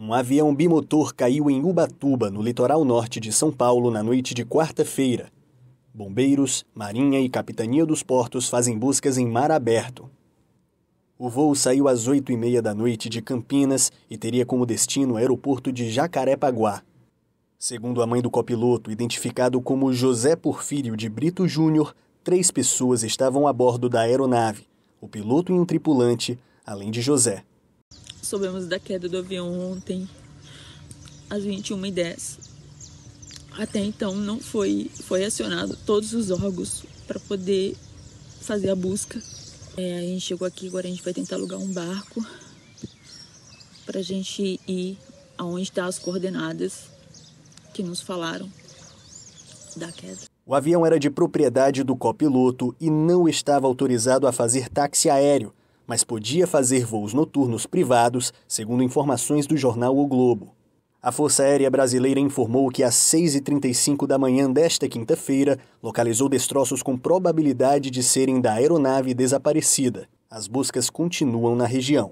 Um avião bimotor caiu em Ubatuba, no litoral norte de São Paulo, na noite de quarta-feira. Bombeiros, Marinha e Capitania dos Portos fazem buscas em mar aberto. O voo saiu às oito e meia da noite de Campinas e teria como destino o aeroporto de Jacarepaguá. Segundo a mãe do copiloto, identificado como José Porfírio de Brito Júnior, três pessoas estavam a bordo da aeronave: o piloto e um tripulante, além de José. Soubemos da queda do avião ontem, às 21h10. Até então não foi, foi acionado todos os órgãos para poder fazer a busca. É, a gente chegou aqui, agora a gente vai tentar alugar um barco para a gente ir aonde estão tá as coordenadas que nos falaram da queda. O avião era de propriedade do copiloto e não estava autorizado a fazer táxi aéreo mas podia fazer voos noturnos privados, segundo informações do jornal O Globo. A Força Aérea Brasileira informou que às 6h35 da manhã desta quinta-feira localizou destroços com probabilidade de serem da aeronave desaparecida. As buscas continuam na região.